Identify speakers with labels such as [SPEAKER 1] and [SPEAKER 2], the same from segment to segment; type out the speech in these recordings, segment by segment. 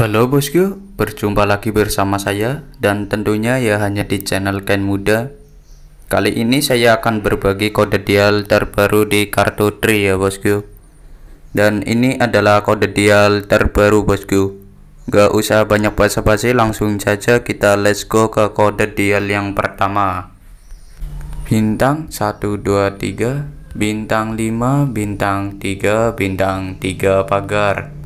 [SPEAKER 1] Halo bosku, berjumpa lagi bersama saya dan tentunya ya hanya di channel Ken Muda. Kali ini saya akan berbagi kode dial terbaru di kartu Tri ya bosku. Dan ini adalah kode dial terbaru bosku. Gak usah banyak basa-basi, langsung saja kita let's go ke kode dial yang pertama. Bintang 123, bintang 5, bintang 3, bintang 3 pagar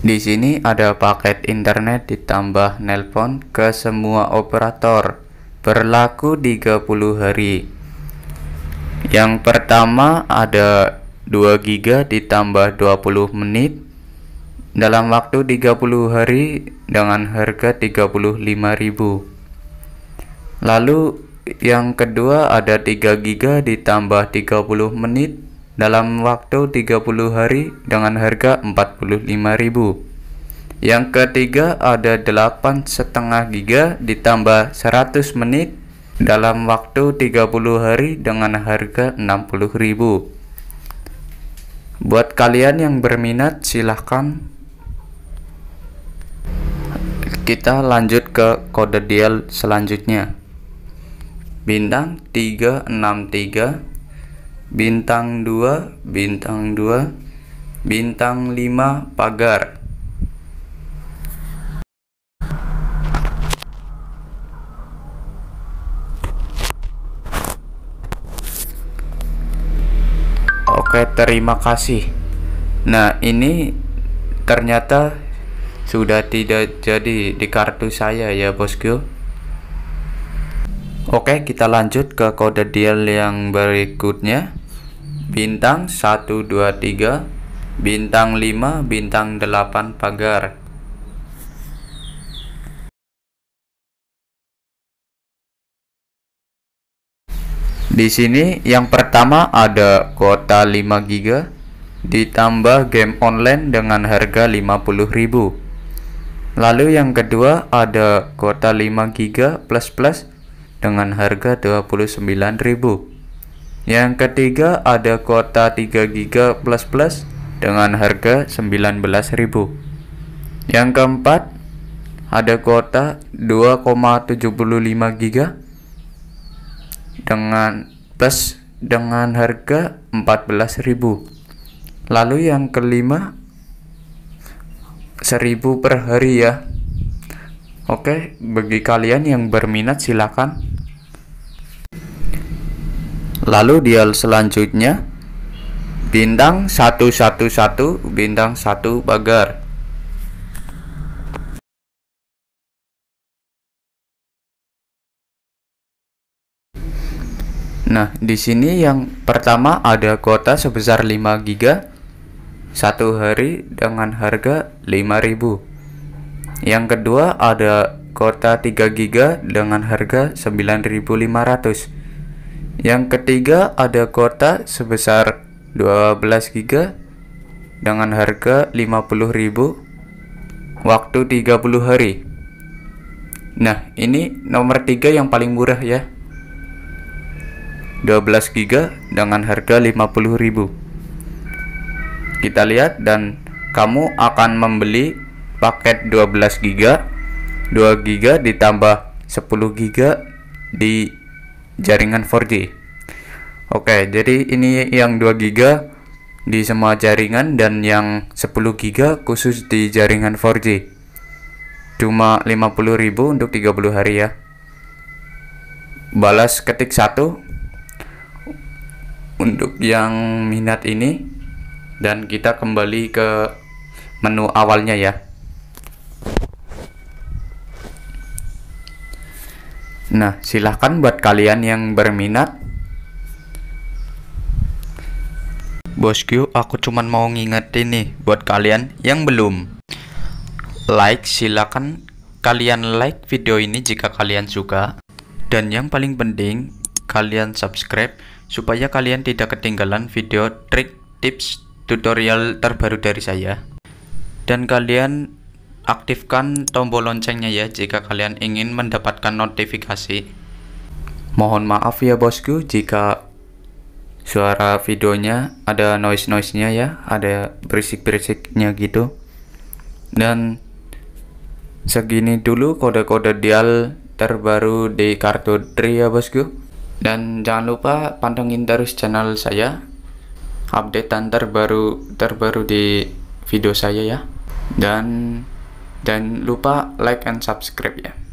[SPEAKER 1] Di sini ada paket internet ditambah nelpon ke semua operator. Berlaku 30 hari. Yang pertama ada 2 GB ditambah 20 menit dalam waktu 30 hari dengan harga 35.000. Lalu yang kedua ada 3 GB ditambah 30 menit dalam waktu 30 hari dengan harga 45.000. Yang ketiga ada setengah giga ditambah 100 menit dalam waktu 30 hari dengan harga 60.000. Buat kalian yang berminat silahkan Kita lanjut ke kode deal selanjutnya Bintang 363 bintang 2 bintang 2 bintang 5 pagar Oke, terima kasih. Nah, ini ternyata sudah tidak jadi di kartu saya ya, Bosku. Oke, kita lanjut ke kode dial yang berikutnya bintang 1, 3, bintang 5 bintang 8 pagar Di sini yang pertama ada kuota 5 GB ditambah game online dengan harga 50.000. Lalu yang kedua ada kuota 5 GB plus plus dengan harga 29.000. Yang ketiga ada kuota 3 GB plus plus dengan harga 19.000. Yang keempat ada kuota 2,75 GB dengan plus dengan harga 14.000. Lalu yang kelima 1000 per hari ya. Oke, bagi kalian yang berminat silakan Lalu dia selanjutnya bintang 111 bintang 1 pagar Nah, di sini yang pertama ada kuota sebesar 5 GB satu hari dengan harga 5000. Yang kedua ada kuota 3 GB dengan harga 9500. Yang ketiga ada kuota sebesar 12 GB dengan harga 50.000 waktu 30 hari. Nah, ini nomor 3 yang paling murah ya. 12 GB dengan harga 50.000. Kita lihat dan kamu akan membeli paket 12 GB, 2 GB ditambah 10 GB di jaringan 4G. Oke, jadi ini yang 2 GB di semua jaringan dan yang 10 GB khusus di jaringan 4G. Cuma 50.000 untuk 30 hari ya. Balas ketik satu untuk yang minat ini dan kita kembali ke menu awalnya ya. Nah, silahkan buat kalian yang berminat. Bosku, aku cuman mau ngingetin nih buat kalian yang belum. Like, silahkan kalian like video ini jika kalian suka. Dan yang paling penting, kalian subscribe supaya kalian tidak ketinggalan video trik, tips, tutorial terbaru dari saya. Dan kalian Aktifkan tombol loncengnya ya jika kalian ingin mendapatkan notifikasi. Mohon maaf ya bosku jika suara videonya ada noise-noise-nya ya, ada berisik-berisiknya gitu. Dan segini dulu kode-kode dial terbaru di kartu Tri ya bosku. Dan jangan lupa pantengin terus channel saya. Updatean terbaru terbaru di video saya ya. Dan dan lupa like and subscribe ya.